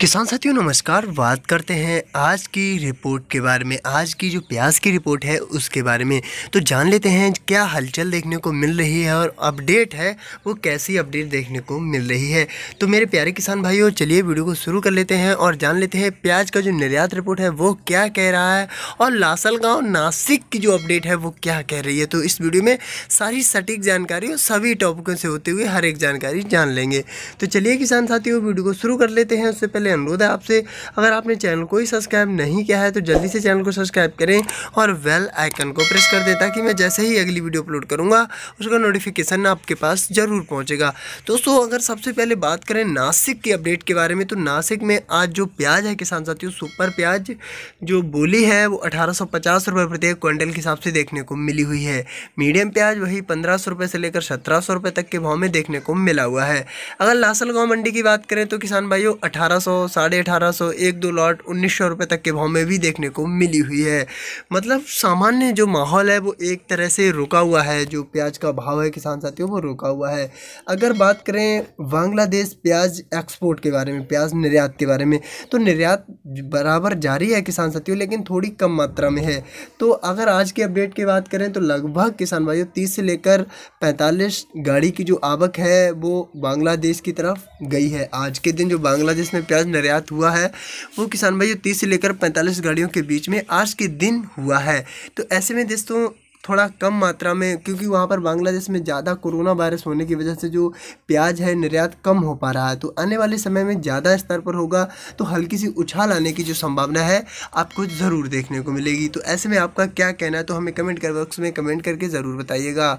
किसान साथियों नमस्कार बात करते हैं आज की रिपोर्ट के बारे में आज की जो प्याज की रिपोर्ट है उसके बारे में तो जान लेते हैं क्या हलचल देखने को मिल रही है और अपडेट है वो कैसी अपडेट देखने को मिल रही है तो मेरे प्यारे किसान भाइयों चलिए वीडियो को शुरू कर लेते हैं और जान लेते हैं प्याज का जो निर्यात रिपोर्ट है वो क्या कह रहा है और लासलगाँव नासिक की जो अपडेट है वो क्या कह रही है तो इस वीडियो में सारी सटीक जानकारी और सभी टॉपिकों से होते हुए हर एक जानकारी जान लेंगे तो चलिए किसान साथियों वीडियो को शुरू कर लेते हैं उससे पहले इसलिए अनुरोध है आपसे अगर आपने चैनल को ही सब्सक्राइब नहीं किया है तो जल्दी से चैनल को सब्सक्राइब करें और वेल आइकन को प्रेस कर दें ताकि मैं जैसे ही अगली वीडियो अपलोड करूँगा उसका नोटिफिकेशन आपके पास ज़रूर पहुँचेगा दोस्तों अगर सबसे पहले बात करें नासिक की अपडेट के बारे में तो नासिक में आज जो प्याज है किसान साथियों सुपर प्याज जो बोली है वो अठारह सौ पचास प्रत्येक क्विंटल के हिसाब से देखने को मिली हुई है मीडियम प्याज वही पंद्रह सौ से लेकर सत्रह सौ तक के भाव में देखने को मिला हुआ है अगर लासल मंडी की बात करें तो किसान भाइयों अठारह सौ साढ़े अठारह सौ एक दो लॉट उन्नीस सौ रुपये तक के भाव में भी देखने को मिली हुई है मतलब सामान्य जो माहौल है वो एक तरह से रुका हुआ है जो प्याज का भाव है किसान साथियों वो रुका हुआ है अगर बात करें बांग्लादेश प्याज एक्सपोर्ट के बारे में प्याज निर्यात के बारे में तो निर्यात बराबर जारी है किसान साथियों लेकिन थोड़ी कम मात्रा में है तो अगर आज के अपडेट की बात करें तो लगभग किसान भाइयों तीस से लेकर पैंतालीस गाड़ी की जो आवक है वो बांग्लादेश की तरफ गई है आज के दिन जो बांग्लादेश में प्याज निर्यात हुआ है वो किसान भाइयों तीस से लेकर पैंतालीस गाड़ियों के बीच में आज के दिन हुआ है तो ऐसे में दोस्तों थोड़ा कम मात्रा में क्योंकि वहाँ पर बांग्लादेश में ज़्यादा कोरोना वायरस होने की वजह से जो प्याज है निर्यात कम हो पा रहा है तो आने वाले समय में ज़्यादा स्तर पर होगा तो हल्की सी उछाल आने की जो संभावना है आपको ज़रूर देखने को मिलेगी तो ऐसे में आपका क्या कहना है तो हमें कमेंट कर बॉक्स में कमेंट करके ज़रूर बताइएगा